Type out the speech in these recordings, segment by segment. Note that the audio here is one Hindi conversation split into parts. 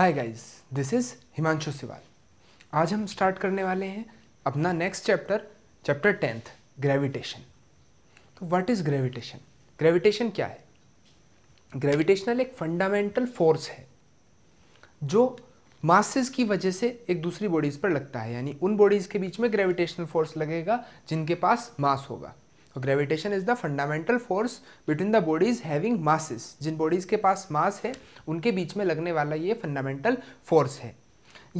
hi guys this is Himanshu Siwal आज हम स्टार्ट करने वाले हैं अपना next chapter chapter tenth gravitation तो व्हाट इज़ ग्रेविटेशन ग्रेविटेशन क्या है ग्रेविटेशनल एक फंडामेंटल फोर्स है जो मासेस की वजह से एक दूसरी बॉडीज़ पर लगता है यानी उन बॉडीज़ के बीच में ग्रेविटेशनल फोर्स लगेगा जिनके पास मास होगा तो gravitation is the fundamental force between the bodies having masses जिन बॉडीज के पास मास है उनके बीच में लगने वाला ये फंडामेंटल फोर्स है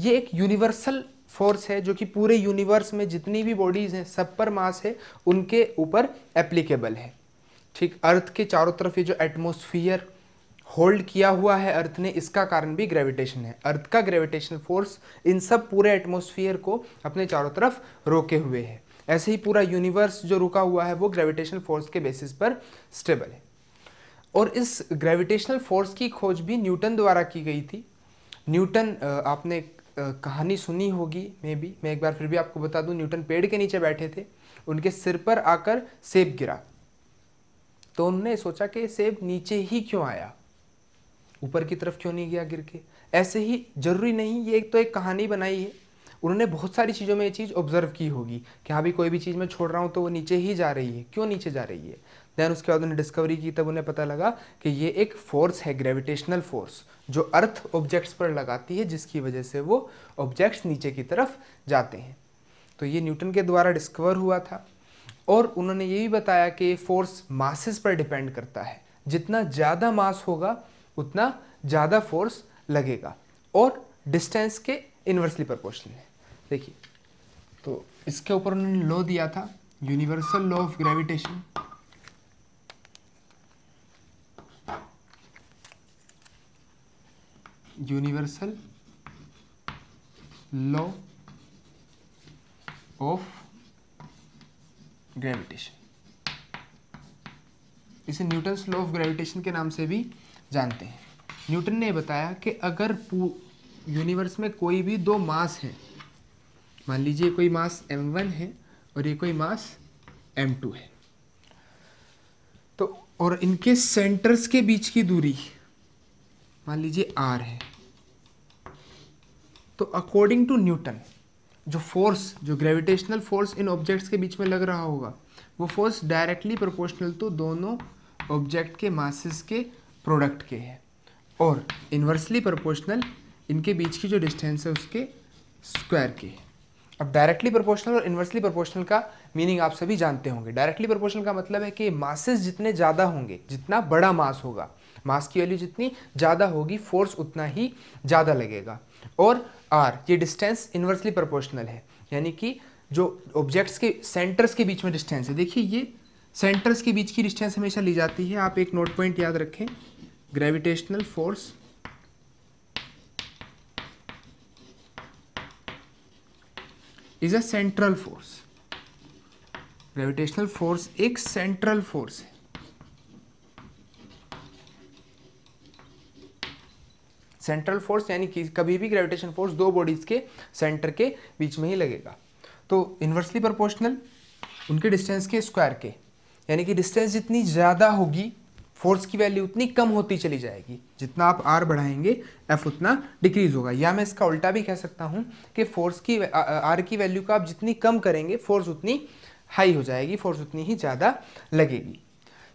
ये एक यूनिवर्सल फोर्स है जो कि पूरे यूनिवर्स में जितनी भी बॉडीज़ हैं सब पर मास है उनके ऊपर एप्लीकेबल है ठीक अर्थ के चारों तरफ ये जो एटमोसफियर होल्ड किया हुआ है अर्थ ने इसका कारण भी ग्रेविटेशन है अर्थ का ग्रेविटेशन फोर्स इन सब पूरे एटमोसफियर को अपने चारों तरफ रोके हुए है ऐसे ही पूरा यूनिवर्स जो रुका हुआ है वो ग्रेविटेशनल फोर्स के बेसिस पर स्टेबल है और इस ग्रेविटेशनल फोर्स की खोज भी न्यूटन द्वारा की गई थी न्यूटन आपने कहानी सुनी होगी मे बी मैं एक बार फिर भी आपको बता दूं न्यूटन पेड़ के नीचे बैठे थे उनके सिर पर आकर सेब गिरा तो उन्होंने सोचा कि सेब नीचे ही क्यों आया ऊपर की तरफ क्यों नहीं गया गिर के ऐसे ही जरूरी नहीं ये एक तो एक कहानी बनाई है उन्होंने बहुत सारी चीज़ों में ये चीज़ ऑब्जर्व की होगी कि हाँ भी कोई भी चीज़ मैं छोड़ रहा हूँ तो वो नीचे ही जा रही है क्यों नीचे जा रही है देन उसके बाद उन्हें डिस्कवरी की तब उन्हें पता लगा कि ये एक फोर्स है ग्रेविटेशनल फोर्स जो अर्थ ऑब्जेक्ट्स पर लगाती है जिसकी वजह से वो ऑब्जेक्ट्स नीचे की तरफ जाते हैं तो ये न्यूटन के द्वारा डिस्कवर हुआ था और उन्होंने ये भी बताया कि ये फोर्स मासेस पर डिपेंड करता है जितना ज़्यादा मास होगा उतना ज़्यादा फोर्स लगेगा और डिस्टेंस के इन्वर्सली प्रपोर्शनल है देखिए तो इसके ऊपर उन्होंने लॉ दिया था universal law of gravitation universal law of gravitation इसे न्यूटन लॉ ऑफ ग्रेविटेशन के नाम से भी जानते हैं न्यूटन ने बताया कि अगर यूनिवर्स में कोई भी दो मास है मान लीजिए कोई मास एम वन है और ये कोई मास एम टू है तो और इनके सेंटर्स के बीच की दूरी मान लीजिए आर है तो अकॉर्डिंग टू न्यूटन जो फोर्स जो ग्रेविटेशनल फोर्स इन ऑब्जेक्ट्स के बीच में लग रहा होगा वो फोर्स डायरेक्टली प्रोपोर्शनल तो दोनों ऑब्जेक्ट के मासेस के प्रोडक्ट के है और इन्वर्सली प्रोपोर्शनल इनके बीच की जो डिस्टेंस है उसके स्क्वायर के है अब डायरेक्टली प्रोपोर्शनल और इन्वर्सली प्रोपोर्शनल का मीनिंग आप सभी जानते होंगे डायरेक्टली प्रोपोर्शनल का मतलब है कि मासेस जितने ज़्यादा होंगे जितना बड़ा मास होगा मास की वैल्यू जितनी ज़्यादा होगी फोर्स उतना ही ज़्यादा लगेगा और आर ये डिस्टेंस इन्वर्सली प्रोपोर्शनल है यानी कि जो ऑब्जेक्ट्स के सेंटर्स के बीच में डिस्टेंस है देखिए ये सेंटर्स के बीच की डिस्टेंस हमेशा ली जाती है आप एक नोट पॉइंट याद रखें gravitational force is a central force gravitational force एक सेंट्रल फोर्स है सेंट्रल फोर्स यानी कि कभी भी ग्रेविटेशन फोर्स दो बॉडीज के सेंटर के बीच में ही लगेगा तो इन्वर्सली प्रोपोर्शनल उनके डिस्टेंस के स्क्वायर के यानी कि डिस्टेंस जितनी ज़्यादा होगी फोर्स की वैल्यू उतनी कम होती चली जाएगी जितना आप आर बढ़ाएंगे एफ उतना डिक्रीज होगा या मैं इसका उल्टा भी कह सकता हूँ कि फोर्स की आर की वैल्यू को आप जितनी कम करेंगे फोर्स उतनी हाई हो जाएगी फोर्स उतनी ही ज़्यादा लगेगी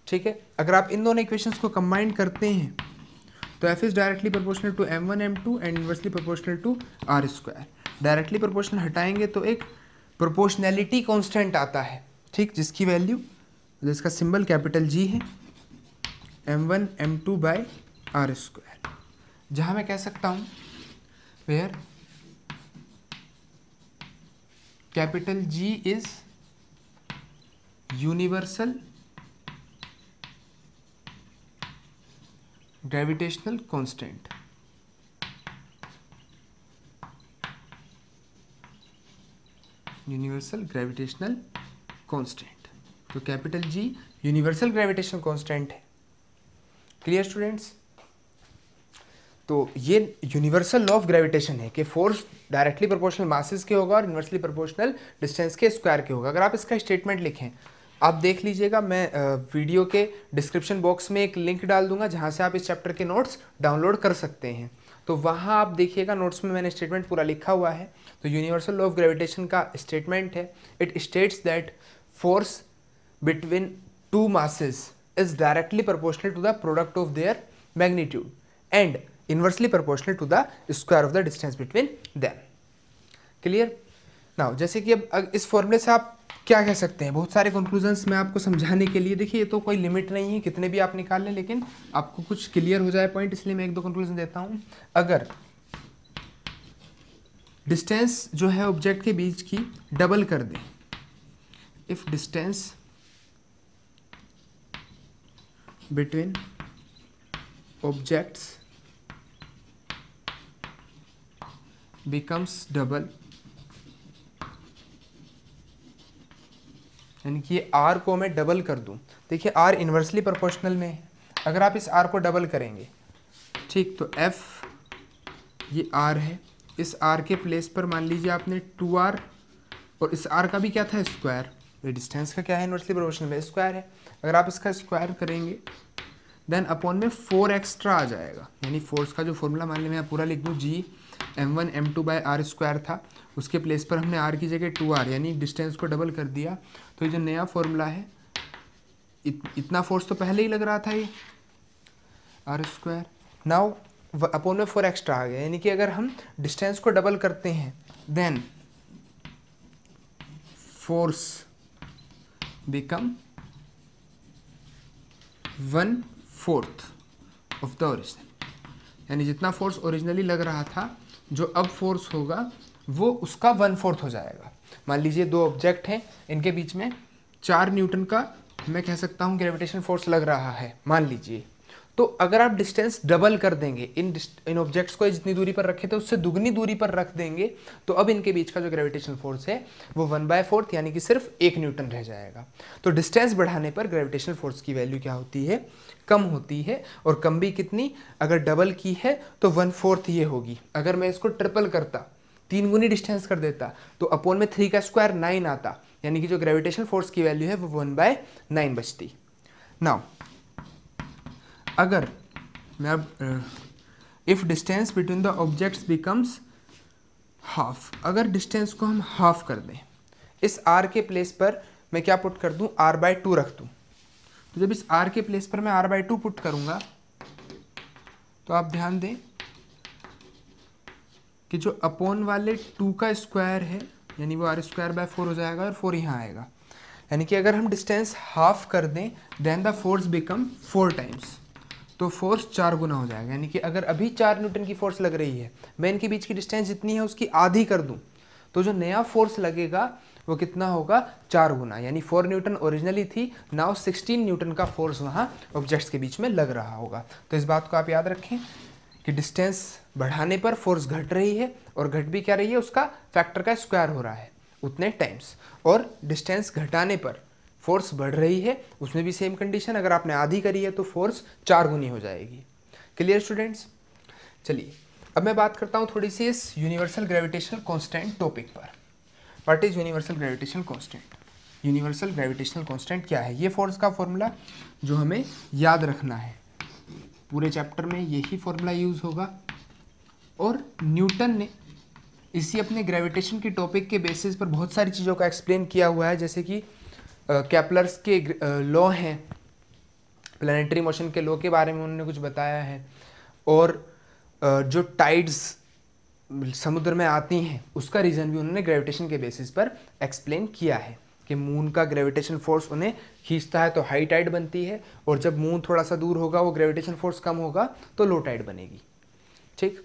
ठीक है अगर आप इन दोनों इक्वेशंस को कंबाइन करते हैं तो F is directly proportional to M one M two and inversely proportional to R square directly proportional हटाएंगे तो एक प्रोपोर्शनैलिटी कॉन्स्टेंट आता है ठीक जिसकी वैल्यू जिसका सिंबल कैपिटल जी है M one M two by R square जहाँ मैं कह सकता हूँ where capital G is universal gravitational constant universal gravitational constant तो capital G universal gravitational constant है क्लियर स्टूडेंट्स तो ये यूनिवर्सल लॉ ऑफ ग्रेविटेशन है कि फोर्स डायरेक्टली प्रोपोर्शनल मासेस के होगा और यूनिवर्सली प्रोपोर्शनल डिस्टेंस के स्क्वायर के होगा अगर आप इसका स्टेटमेंट लिखें आप देख लीजिएगा मैं वीडियो के डिस्क्रिप्शन बॉक्स में एक लिंक डाल दूंगा जहां से आप इस चैप्टर के नोट्स डाउनलोड कर सकते हैं तो वहां आप देखिएगा नोट्स में मैंने स्टेटमेंट पूरा लिखा हुआ है तो यूनिवर्सल लॉ ऑफ ग्रेविटेशन का स्टेटमेंट है it states that force between two masses is directly proportional to the product of their magnitude and inversely proportional to the square of the distance between them clear ना जैसे कि अब इस फॉर्मूले से आप क्या कह सकते हैं बहुत सारे कंक्लूजन्स मैं आपको समझाने के लिए देखिए ये तो कोई लिमिट नहीं है कितने भी आप निकाल लें लेकिन आपको कुछ क्लियर हो जाए पॉइंट इसलिए मैं एक दो कंक्लूजन देता हूँ अगर डिस्टेंस जो है ऑब्जेक्ट के बीच की डबल कर दें if distance between objects becomes double यानी कि आर को मैं डबल कर दूं देखिए आर इन्वर्सली प्रोपोर्शनल में है अगर आप इस आर को डबल करेंगे ठीक तो एफ ये आर है इस आर के प्लेस पर मान लीजिए आपने टू आर और इस आर का भी क्या था स्क्वायर डिस्टेंस का क्या है इन्वर्सली प्रोपोर्शनल में स्क्वायर है अगर आप इसका स्क्वायर करेंगे देन अपॉन में फोर एक्स्ट्रा आ जाएगा यानी फोर्स का जो फॉर्मूला मान ली मैं पूरा लिख दूँ G M one M two by R square था उसके प्लेस पर हमने आर की जगह टू आर यानी डिस्टेंस को डबल कर दिया तो ये जो नया फॉर्मूला है इत, इतना फोर्स तो पहले ही लग रहा था ये आर स्क्वायर नाउ अपॉन में फोर एक्स्ट्रा आ गया यानी कि अगर हम डिस्टेंस को डबल करते हैं then force become one fourth of the original यानी जितना फोर्स ओरिजिनली लग रहा था जो अब फोर्स होगा वो उसका वन फोर्थ हो जाएगा मान लीजिए दो ऑब्जेक्ट हैं इनके बीच में चार न्यूटन का मैं कह सकता हूँ ग्रेविटेशन फोर्स लग रहा है मान लीजिए तो अगर आप डिस्टेंस डबल कर देंगे इन इन ऑब्जेक्ट्स को जितनी दूरी पर रखे थे उससे दुगनी दूरी पर रख देंगे तो अब इनके बीच का जो ग्रेविटेशन फोर्स है वो वन बाय फोर्थ यानी कि सिर्फ एक न्यूटन रह जाएगा तो डिस्टेंस बढ़ाने पर ग्रेविटेशनल फोर्स की वैल्यू क्या होती है कम होती है और कम भी कितनी अगर डबल की है तो वन फोर्थ ये होगी अगर मैं इसको ट्रिपल करता तीन गुनी डिस्टेंस कर देता तो अपोन में थ्री का स्क्वायर नाइन आता यानी कि जो ग्रेविटेशन फोर्स की वैल्यू है वो वन बाय नाइन बचती नाउ अगर मैं अब if distance between the objects becomes half अगर डिस्टेंस को हम हाफ कर दें इस आर के प्लेस पर मैं क्या पुट कर दूं आर बाय टू रख दूं तो जब इस आर के प्लेस पर मैं आर बाय टू पुट करूंगा तो आप ध्यान दें कि जो अपोन वाले टू का स्क्वायर है यानी वो आर स्क्वायर बाय फोर हो जाएगा और फोर यहाँ आएगा यानी कि अगर हम डिस्टेंस हाफ कर दें then the force become four times तो फोर्स चार गुना हो जाएगा यानी कि अगर अभी चार न्यूटन की फोर्स लग रही है मैं इनके बीच की डिस्टेंस जितनी है उसकी आधी कर दूं तो जो नया फोर्स लगेगा वो कितना होगा चार गुना यानी फोर न्यूटन ओरिजिनली थी नाउ सिक्सटीन न्यूटन का फोर्स वहाँ ऑब्जेक्ट्स के बीच में लग रहा होगा तो इस बात को आप याद रखें कि डिस्टेंस बढ़ाने पर फोर्स घट रही है और घट भी क्या रही है उसका फैक्टर का स्क्वायर हो रहा है उतने टाइम्स और डिस्टेंस घटाने पर फोर्स बढ़ रही है उसमें भी सेम कंडीशन अगर आपने आधी करी है तो फोर्स चार गुनी हो जाएगी क्लियर स्टूडेंट्स चलिए अब मैं बात करता हूँ थोड़ी सी इस यूनिवर्सल ग्रेविटेशनल कॉन्स्टेंट टॉपिक पर what is universal gravitational constant universal gravitational constant क्या है ये फोर्स का फॉर्मूला जो हमें याद रखना है पूरे चैप्टर में यही फॉर्मूला यूज़ होगा और न्यूटन ने इसी अपने ग्रेविटेशन की टॉपिक के बेसिस पर बहुत सारी चीज़ों का एक्सप्लेन किया हुआ है जैसे कि कैपलर्स के लॉ हैं प्लानिटरी मोशन के लॉ के बारे में उन्होंने कुछ बताया है और जो टाइड्स समुद्र में आती हैं उसका रीज़न भी उन्होंने ग्रेविटेशन के बेसिस पर एक्सप्लेन किया है कि मून का ग्रेविटेशन फोर्स उन्हें खींचता है तो हाई टाइड बनती है और जब मून थोड़ा सा दूर होगा वो ग्रेविटेशन फोर्स कम होगा तो लो टाइड बनेगी ठीक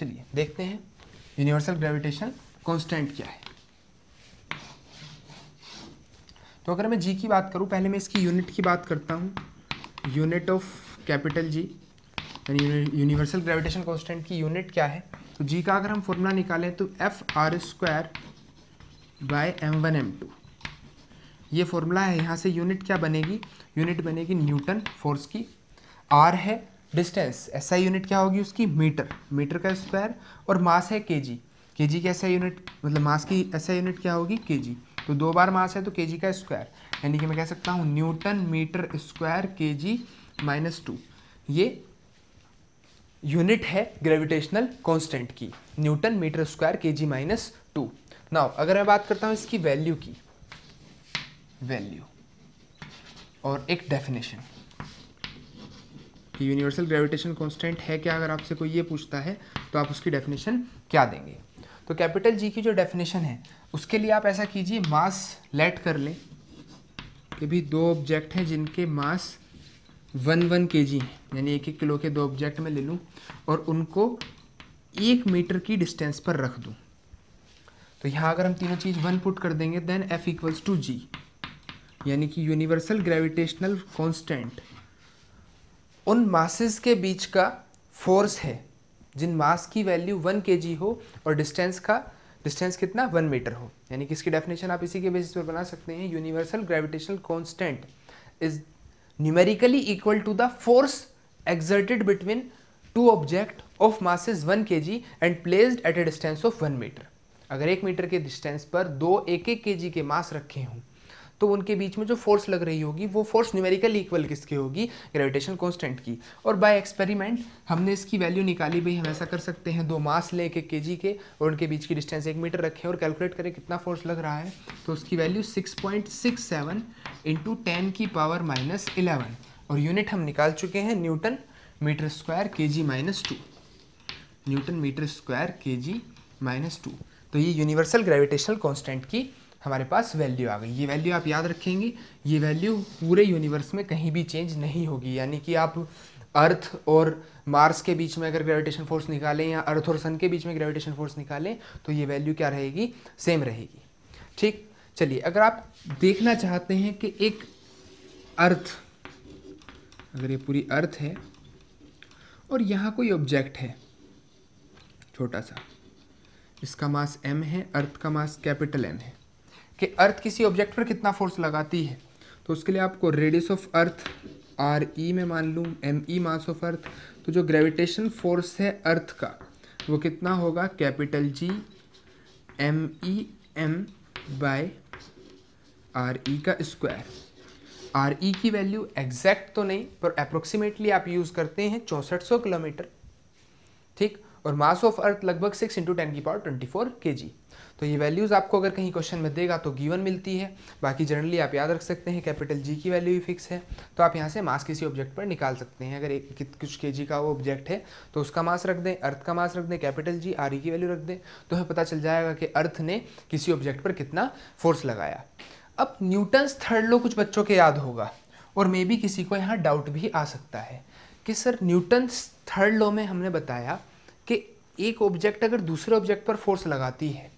चलिए देखते हैं यूनिवर्सल ग्रेविटेशन कॉन्स्टेंट क्या है तो अगर मैं जी की बात करूं पहले मैं इसकी यूनिट की बात करता हूं यूनिट ऑफ कैपिटल जी यानी यूनिवर्सल ग्रेविटेशन कॉन्स्टेंट की यूनिट क्या है तो जी का अगर हम फॉर्मूला निकालें तो F R square by M one M two ये फॉर्मूला है यहाँ से यूनिट क्या बनेगी यूनिट बनेगी न्यूटन फोर्स की आर है डिस्टेंस एसआई यूनिट क्या होगी उसकी मीटर मीटर का स्क्वायर और मास है केजी केजी की एसआई यूनिट मतलब मास की एसआई यूनिट क्या होगी केजी तो दो बार मास है तो केजी का स्क्वायर यानी कि मैं कह सकता हूँ Newton metre square G minus two ये यूनिट है ग्रेविटेशनल कॉन्स्टेंट की Newton metre square K G minus to now अगर मैं बात करता हूँ इसकी वैल्यू की वैल्यू और एक डेफिनेशन कि यूनिवर्सल ग्रेविटेशन कॉन्स्टेंट है क्या अगर आपसे कोई ये पूछता है तो आप उसकी डेफिनेशन क्या देंगे तो कैपिटल जी की जो डेफिनेशन है उसके लिए आप ऐसा कीजिए मास लेट कर लें ये भी दो ऑब्जेक्ट हैं जिनके मास वन वन के जी हैं यानी एक एक किलो के दो ऑब्जेक्ट में ले लूँ और उनको एक मीटर की डिस्टेंस पर रख दूँ तो यहाँ अगर हम तीनों चीज़ वन पुट कर देंगे then F equals to G यानी कि यूनिवर्सल ग्रेविटेशनल कॉन्स्टेंट उन मासेस के बीच का फोर्स है जिन मास की वैल्यू वन के हो और डिस्टेंस का डिस्टेंस कितना वन मीटर हो यानी कि इसकी डेफिनेशन आप इसी के बेसिस पर बना सकते हैं universal gravitational constant is numerically equal to the force exerted between two object of masses one K G and placed at a distance of one metre अगर एक मीटर के डिस्टेंस पर दो एक एक के जी के मास रखे हों तो उनके बीच में जो फोर्स लग रही होगी वो फोर्स न्यूमेरिकल इक्वल किसकी होगी ग्रेविटेशन कॉन्स्टेंट की और बाय एक्सपेरिमेंट हमने इसकी वैल्यू निकाली भाई हम ऐसा कर सकते हैं दो मास ले एक के जी के और उनके बीच की डिस्टेंस एक मीटर रखें और कैलकुलेट करें कितना फोर्स लग रहा है तो उसकी value six point six seven into ten की पावर माइनस इलेवन और यूनिट हम निकाल चुके हैं Newton metre square K G minus two Newton metre square K G minus to तो ये यूनिवर्सल ग्रेविटेशनल कांस्टेंट की हमारे पास वैल्यू आ गई ये वैल्यू आप याद रखेंगे ये वैल्यू पूरे यूनिवर्स में कहीं भी चेंज नहीं होगी यानी कि आप अर्थ और मार्स के बीच में अगर ग्रेविटेशन फोर्स निकालें या अर्थ और सन के बीच में ग्रेविटेशन फोर्स निकालें तो ये वैल्यू क्या रहेगी सेम रहेगी ठीक चलिए अगर आप देखना चाहते हैं कि एक अर्थ अगर ये पूरी अर्थ है और यहाँ कोई ऑब्जेक्ट है छोटा सा इसका मास एम है अर्थ का मास कैपिटल एम है कि अर्थ किसी ऑब्जेक्ट पर कितना फोर्स लगाती है तो उसके लिए आपको radius of earth R E में मान लूँ एम ई मास ऑफ अर्थ तो जो ग्रेविटेशन फोर्स है अर्थ का वो कितना होगा capital G M E M by R E का स्क्वायर आर ई की वैल्यू एग्जैक्ट तो नहीं पर अप्रोक्सीमेटली आप यूज़ करते हैं चौंसठ सौ किलोमीटर ठीक और मास ऑफ अर्थ लगभग सिक्स इंटू टेन की power twenty four K G तो ये वैल्यूज़ आपको अगर कहीं क्वेश्चन में देगा तो गिवन मिलती है बाकी जनरली आप याद रख सकते हैं कैपिटल जी की वैल्यू भी फिक्स है तो आप यहाँ से मास किसी ऑब्जेक्ट पर निकाल सकते हैं अगर एक कुछ के जी का वो ऑब्जेक्ट है तो उसका मास रख दें अर्थ का मास रख दें कैपिटल जी आर की वैल्यू रख दें तो हमें पता चल जाएगा कि अर्थ ने किसी ऑब्जेक्ट पर कितना फोर्स लगाया अब न्यूटन्स थर्ड लो कुछ बच्चों के याद होगा और मे बी किसी को यहाँ डाउट भी आ सकता है कि सर न्यूटन्स थर्ड लॉ में हमने बताया कि एक ऑब्जेक्ट अगर दूसरे ऑब्जेक्ट पर फोर्स लगाती है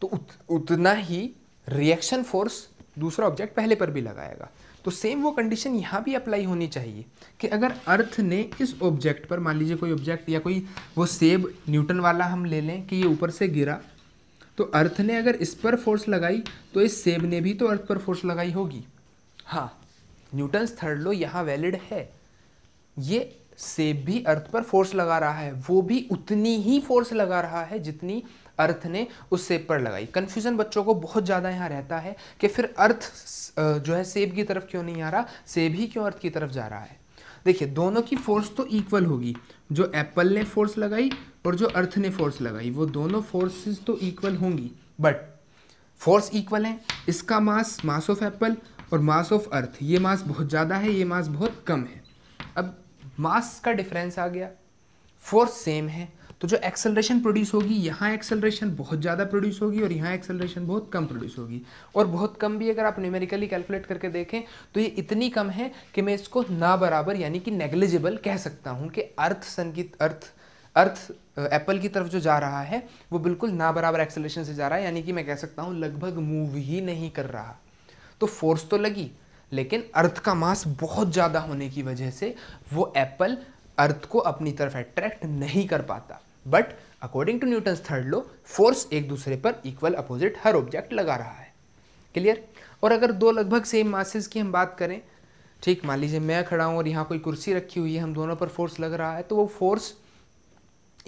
तो उत, उतना ही रिएक्शन फोर्स दूसरा ऑब्जेक्ट पहले पर भी लगाएगा तो सेम वो कंडीशन यहाँ भी अप्लाई होनी चाहिए कि अगर अर्थ ने इस ऑब्जेक्ट पर मान लीजिए कोई ऑब्जेक्ट या कोई वो सेब न्यूटन वाला हम ले लें कि ये ऊपर से गिरा तो अर्थ ने अगर इस पर फोर्स लगाई तो इस सेब ने भी तो अर्थ पर फोर्स लगाई होगी हाँ न्यूटन्स थर्ड लो यहाँ वैलिड है ये सेब भी अर्थ पर फोर्स लगा रहा है वो भी उतनी ही फोर्स लगा रहा है जितनी अर्थ ने उस सेब पर लगाई कन्फ्यूज़न बच्चों को बहुत ज़्यादा यहाँ रहता है कि फिर अर्थ जो है सेब की तरफ क्यों नहीं आ रहा सेब ही क्यों अर्थ की तरफ जा रहा है देखिए दोनों की फोर्स तो इक्वल होगी जो एप्पल ने फोर्स लगाई और जो अर्थ ने फोर्स लगाई वो दोनों फोर्सेस तो इक्वल होंगी बट फोर्स इक्वल है इसका मास मास ऑफ एप्पल और मास ऑफ अर्थ ये मास बहुत ज़्यादा है ये मास बहुत कम है अब मास का डिफरेंस आ गया फोर्स सेम है तो जो एक्सेलरेशन प्रोड्यूस होगी यहाँ एक्सेलरेशन बहुत ज़्यादा प्रोड्यूस होगी और यहाँ एक्सेलरेशन बहुत कम प्रोड्यूस होगी और बहुत कम भी अगर आप न्यूमेरिकली कैलकुलेट करके देखें तो ये इतनी कम है कि मैं इसको ना बराबर यानी कि नेग्लिजिबल कह सकता हूँ कि अर्थ संगीत अर्थ अर्थ एप्पल की तरफ जो जा रहा है वो बिल्कुल ना बराबर एक्सेलरेशन से जा रहा है यानी कि मैं कह सकता हूँ लगभग मूव ही नहीं कर रहा तो फोर्स तो लगी लेकिन अर्थ का मास बहुत ज़्यादा होने की वजह से वो एप्पल अर्थ को अपनी तरफ अट्रैक्ट नहीं कर पाता but according to Newton third law force एक दूसरे पर इक्वल अपोजिट हर ऑब्जेक्ट लगा रहा है क्लियर और अगर दो लगभग सेम मासेज की हम बात करें ठीक मान लीजिए मैं खड़ा हूँ और यहाँ कोई कुर्सी रखी हुई है हम दोनों पर फोर्स लग रहा है तो वो फोर्स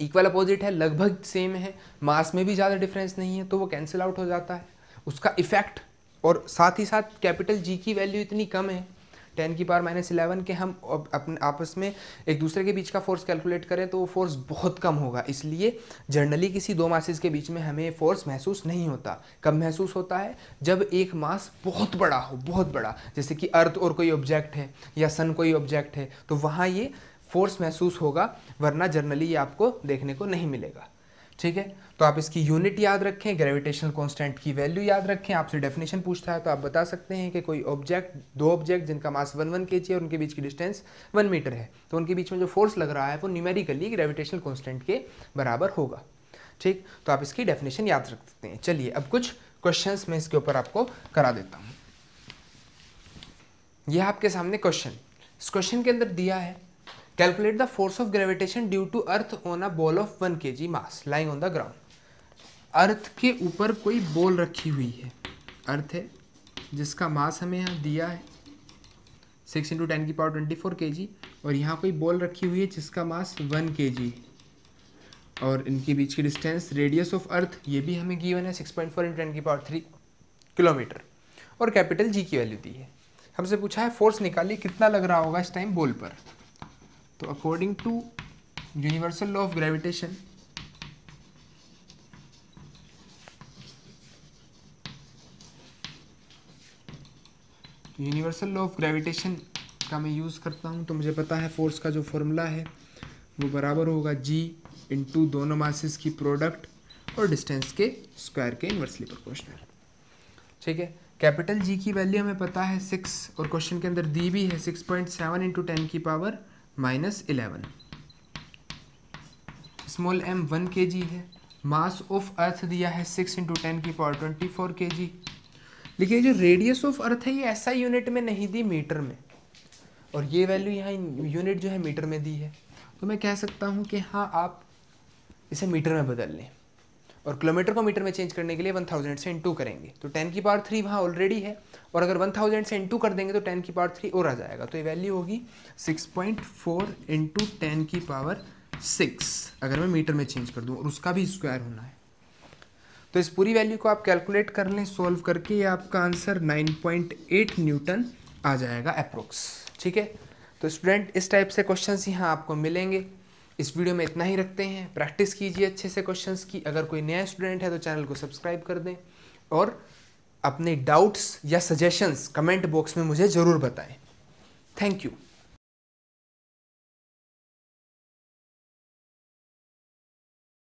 इक्वल अपोजिट है लगभग सेम है मास में भी ज़्यादा डिफरेंस नहीं है तो वो कैंसिल आउट हो जाता है उसका इफेक्ट और साथ ही साथ कैपिटल जी की वैल्यू इतनी कम है टेन की पावर माइनस इलेवन के हम अपने आपस में एक दूसरे के बीच का फोर्स कैलकुलेट करें तो वो फोर्स बहुत कम होगा इसलिए जनरली किसी दो मासेस के बीच में हमें फोर्स महसूस नहीं होता कब महसूस होता है जब एक मास बहुत बड़ा हो बहुत बड़ा जैसे कि अर्थ और कोई ऑब्जेक्ट है या सन कोई ऑब्जेक्ट है तो वहाँ ये फोर्स महसूस होगा वरना जर्नली ये आपको देखने को नहीं मिलेगा ठीक है तो आप इसकी यूनिट याद रखें ग्रेविटेशनल कांस्टेंट की वैल्यू याद रखें आपसे डेफिनेशन पूछता है तो आप बता सकते हैं कि कोई ऑब्जेक्ट दो ऑब्जेक्ट जिनका mass one one K G और उनके बीच की डिस्टेंस वन मीटर है तो उनके बीच में जो फोर्स लग रहा है वो न्यूमेरिकली ग्रेविटेशनल कॉन्स्टेंट के बराबर होगा ठीक तो आप इसकी डेफिनेशन याद रख सकते हैं चलिए अब कुछ क्वेश्चन मैं इसके ऊपर आपको करा देता हूँ यह आपके सामने क्वेश्चन इस क्वेश्चन के अंदर दिया है calculate the force of gravitation due to earth on a ball of one K G mass lying on the ground earth के ऊपर कोई बॉल रखी हुई है अर्थ है जिसका मास हमें यहाँ दिया है सिक्स इंटू टेन की power twenty four K G और यहाँ कोई बॉल रखी हुई है जिसका मास वन के जी और इनके बीच की डिस्टेंस रेडियस ऑफ अर्थ ये भी हमें गिवन है six point four into ten की पावर थ्री किलोमीटर और कैपिटल जी की वैल्यू दी है हमसे पूछा है फोर्स निकालिए कितना लग रहा होगा इस टाइम बॉल पर तो according to universal law of gravitation universal law of gravitation का मैं यूज़ करता हूँ तो मुझे पता है फोर्स का जो फॉर्मूला है वो बराबर होगा जी इंटू दोनों मासिस की प्रोडक्ट और डिस्टेंस के स्क्वायर के इन्वर्सली प्रोपोर्शनल ठीक है कैपिटल जी की वैल्यू हमें पता है सिक्स और क्वेश्चन के अंदर दी भी है six point seven into ten की power minus eleven small M one K G है मास ऑफ अर्थ दिया है सिक्स इंटू टेन की power twenty four K G देखिए जो रेडियस ऑफ अर्थ है ये ऐसा यूनिट में नहीं दी मीटर में और ये वैल्यू यहाँ यूनिट जो है मीटर में दी है तो मैं कह सकता हूँ कि हाँ आप इसे मीटर में बदल लें और किलोमीटर को मीटर में चेंज करने के लिए 1000 से इन टू करेंगे तो टेन की पावर थ्री वहाँ ऑलरेडी है और अगर वन थाउजेंड से इंटू कर देंगे तो टेन की पावर थ्री और आ जाएगा तो ये वैल्यू होगी six point four into ten की पावर सिक्स अगर मैं मीटर में चेंज कर दूँ और उसका भी स्क्वायर होना है तो इस पूरी वैल्यू को आप कैलकुलेट कर लें सॉल्व करके ये आपका आंसर नाइन न्यूटन आ जाएगा अप्रोक्स ठीक है तो स्टूडेंट इस टाइप से क्वेश्चन यहाँ आपको मिलेंगे इस वीडियो में इतना ही रखते हैं प्रैक्टिस कीजिए अच्छे से क्वेश्चंस की अगर कोई नया स्टूडेंट है तो चैनल को सब्सक्राइब कर दें और अपने डाउट्स या सजेशंस कमेंट बॉक्स में मुझे ज़रूर बताएं थैंक यू